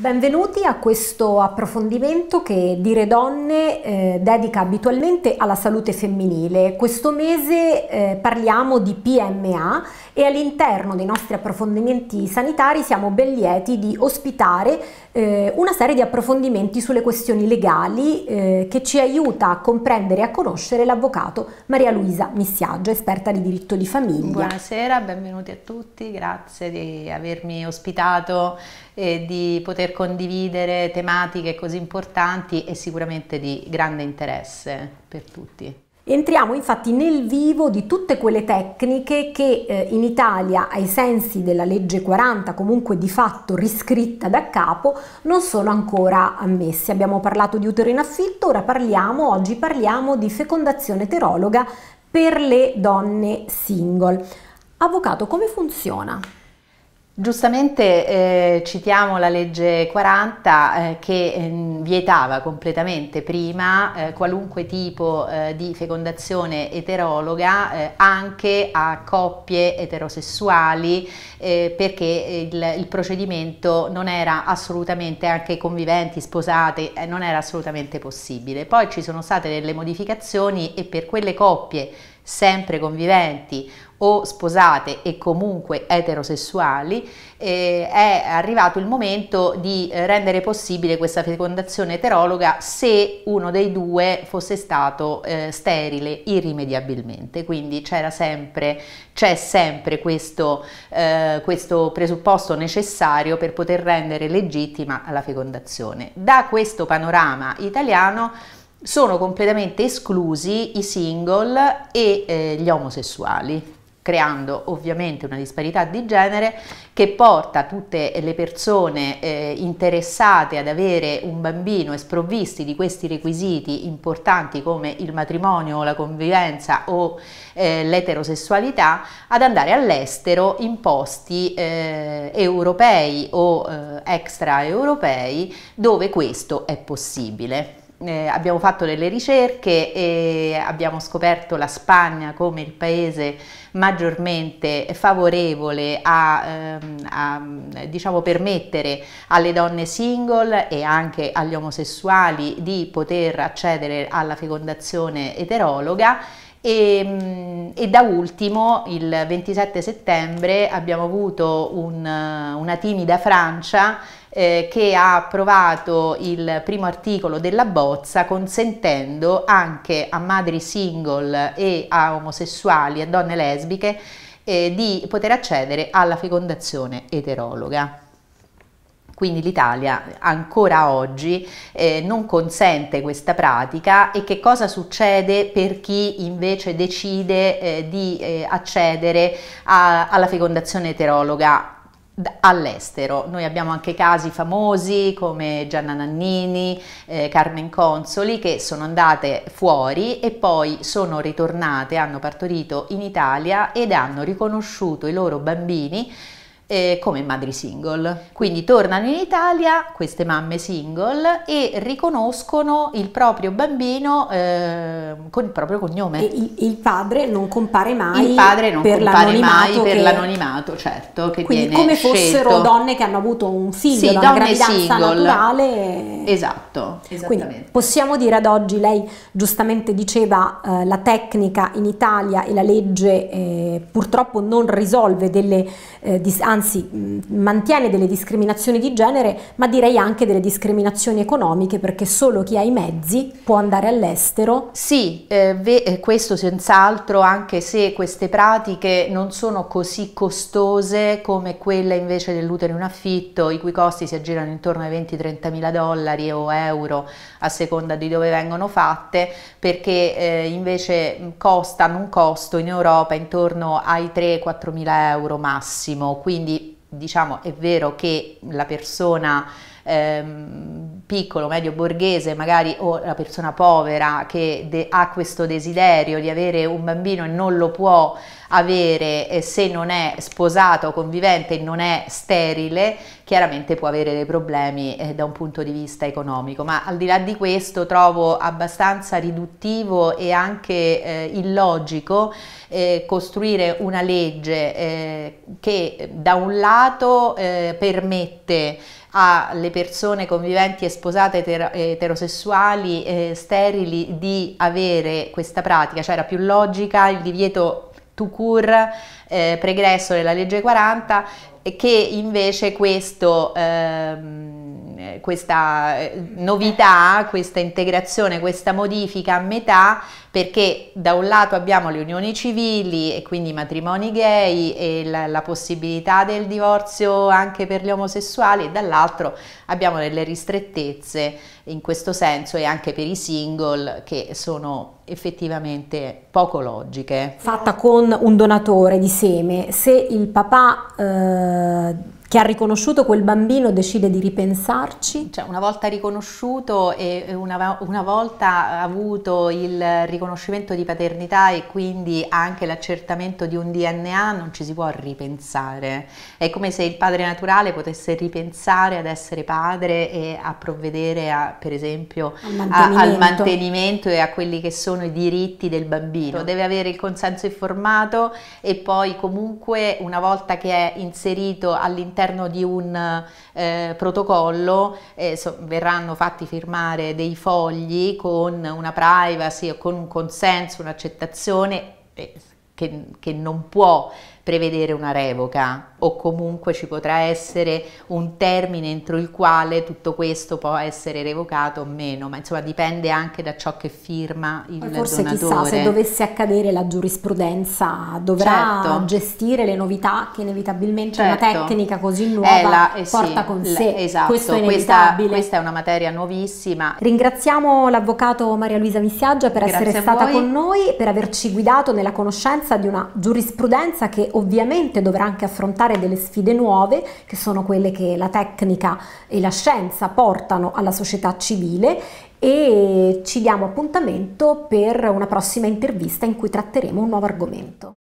Benvenuti a questo approfondimento che Dire Donne eh, dedica abitualmente alla salute femminile. Questo mese eh, parliamo di PMA e all'interno dei nostri approfondimenti sanitari siamo ben lieti di ospitare eh, una serie di approfondimenti sulle questioni legali eh, che ci aiuta a comprendere e a conoscere l'avvocato Maria Luisa Missiaggio, esperta di diritto di famiglia. Buonasera, benvenuti a tutti, grazie di avermi ospitato e di poter per condividere tematiche così importanti e sicuramente di grande interesse per tutti. Entriamo infatti nel vivo di tutte quelle tecniche che eh, in Italia, ai sensi della legge 40, comunque di fatto riscritta da capo, non sono ancora ammesse. Abbiamo parlato di utero in affitto, ora parliamo, oggi parliamo di fecondazione eterologa per le donne single. Avvocato, come funziona? Giustamente eh, citiamo la legge 40 eh, che eh, vietava completamente prima eh, qualunque tipo eh, di fecondazione eterologa eh, anche a coppie eterosessuali perché il, il, procedimento non era assolutamente, anche conviventi, sposate, non era assolutamente possibile. Poi ci sono state delle modificazioni e per quelle coppie sempre conviventi o sposate e comunque eterosessuali, eh, è arrivato il momento di eh, rendere possibile questa fecondazione eterologa se uno dei due fosse stato eh, sterile irrimediabilmente. Quindi c'era sempre, c'è sempre questo, eh, questo presupposto necessario per poter rendere legittima la fecondazione. Da questo panorama italiano sono completamente esclusi i single e eh, gli omosessuali creando ovviamente una disparità di genere che porta tutte le persone eh, interessate ad avere un bambino e sprovvisti di questi requisiti importanti come il matrimonio o la convivenza o eh, l'eterosessualità ad andare all'estero in posti eh, europei o eh, extraeuropei dove questo è possibile eh, abbiamo fatto delle ricerche e abbiamo scoperto la Spagna come il paese maggiormente favorevole a, ehm, a diciamo, permettere alle donne single e anche agli omosessuali di poter accedere alla fecondazione eterologa e, mm, e, da ultimo, il 27 settembre, abbiamo avuto un, eh, una timida Francia eh, che ha approvato il primo articolo della bozza consentendo anche a madri single e a omosessuali e donne lesbiche eh, di poter accedere alla fecondazione eterologa. Quindi l'Italia ancora oggi eh, non consente questa pratica e che cosa succede per chi invece decide eh, di eh, accedere a, alla fecondazione eterologa all'estero. Noi abbiamo anche casi famosi come Gianna Nannini, eh, Carmen Consoli che sono andate fuori e poi sono ritornate, hanno partorito in Italia ed hanno riconosciuto i loro bambini eh, come madri single. Quindi tornano in Italia queste mamme single e riconoscono il proprio bambino eh, con il proprio cognome. Il, il, padre non compare mai. Il padre non compare mai per che... l'anonimato, certo. Che Quindi come fossero donne che hanno avuto un figlio sì, da una gravidanza single. naturale. Eh. Esatto, Quindi possiamo dire ad oggi, lei giustamente diceva eh, la tecnica in Italia e la legge eh, purtroppo non risolve delle, eh, dis- anzi mantiene delle discriminazioni di genere, ma direi anche delle discriminazioni economiche perché solo chi ha i mezzi può andare all'estero. Sì, eh, eh questo senz'altro, anche se queste pratiche non sono così costose come quella invece dell'utero in affitto, i cui costi si aggirano intorno ai 20-30 mila dollari o euro a seconda di dove vengono fatte, perché eh, invece costano un costo in Europa intorno ai 3-4 mila euro massimo, quindi quindi diciamo è vero che la persona ehm, piccolo, medio borghese, magari o la persona povera che ha questo desiderio di avere un bambino e non lo può avere se non è sposato o convivente e non è sterile, chiaramente può avere dei problemi eh, da un punto di vista economico, ma al di là di questo trovo abbastanza riduttivo e anche eh, illogico eh, costruire una legge eh, che da un lato eh, permette alle persone conviventi e sposate etero- eterosessuali eh, sterili di avere questa pratica, cioè era più logica il divieto to cure eh, pregresso della legge 40 che invece questo ehm, questa eh, novità, questa integrazione, questa modifica a metà, perché da un lato abbiamo le unioni civili e quindi i matrimoni gay e la, la possibilità del divorzio anche per gli omosessuali e dall'altro abbiamo delle ristrettezze in questo senso e anche per i single che sono effettivamente poco logiche. Fatta con un donatore di seme, se il papà... Eh che ha riconosciuto quel bambino decide di ripensarci? Cioè, una volta riconosciuto e una, una, volta avuto il riconoscimento di paternità e quindi anche l'accertamento di un DNA non ci si può ripensare. È come se il padre naturale potesse ripensare ad essere padre e a provvedere a, per esempio mantenimento. A, al mantenimento e a quelli che sono i diritti del bambino. Certo. Deve avere il consenso informato e poi comunque una volta che è inserito all'interno all'interno di un eh, protocollo eh, so, verranno fatti firmare dei fogli con una privacy o con un consenso, un'accettazione eh, che, che non può prevedere una revoca o comunque ci potrà essere un termine entro il quale tutto questo può essere revocato o meno, ma insomma dipende anche da ciò che firma il Poi Forse donatore. chissà se dovesse accadere la giurisprudenza dovrà certo. gestire le novità che inevitabilmente certo. una tecnica così nuova la, eh, porta sì, con sé. esatto, questo è questa, questa, è una materia nuovissima. Ringraziamo l'avvocato Maria Luisa Missiaggia per Grazie essere stata voi. con noi, per averci guidato nella conoscenza di una giurisprudenza che ovviamente dovrà anche affrontare delle sfide nuove, che sono quelle che la tecnica e la scienza portano alla società civile e ci diamo appuntamento per una prossima intervista in cui tratteremo un nuovo argomento.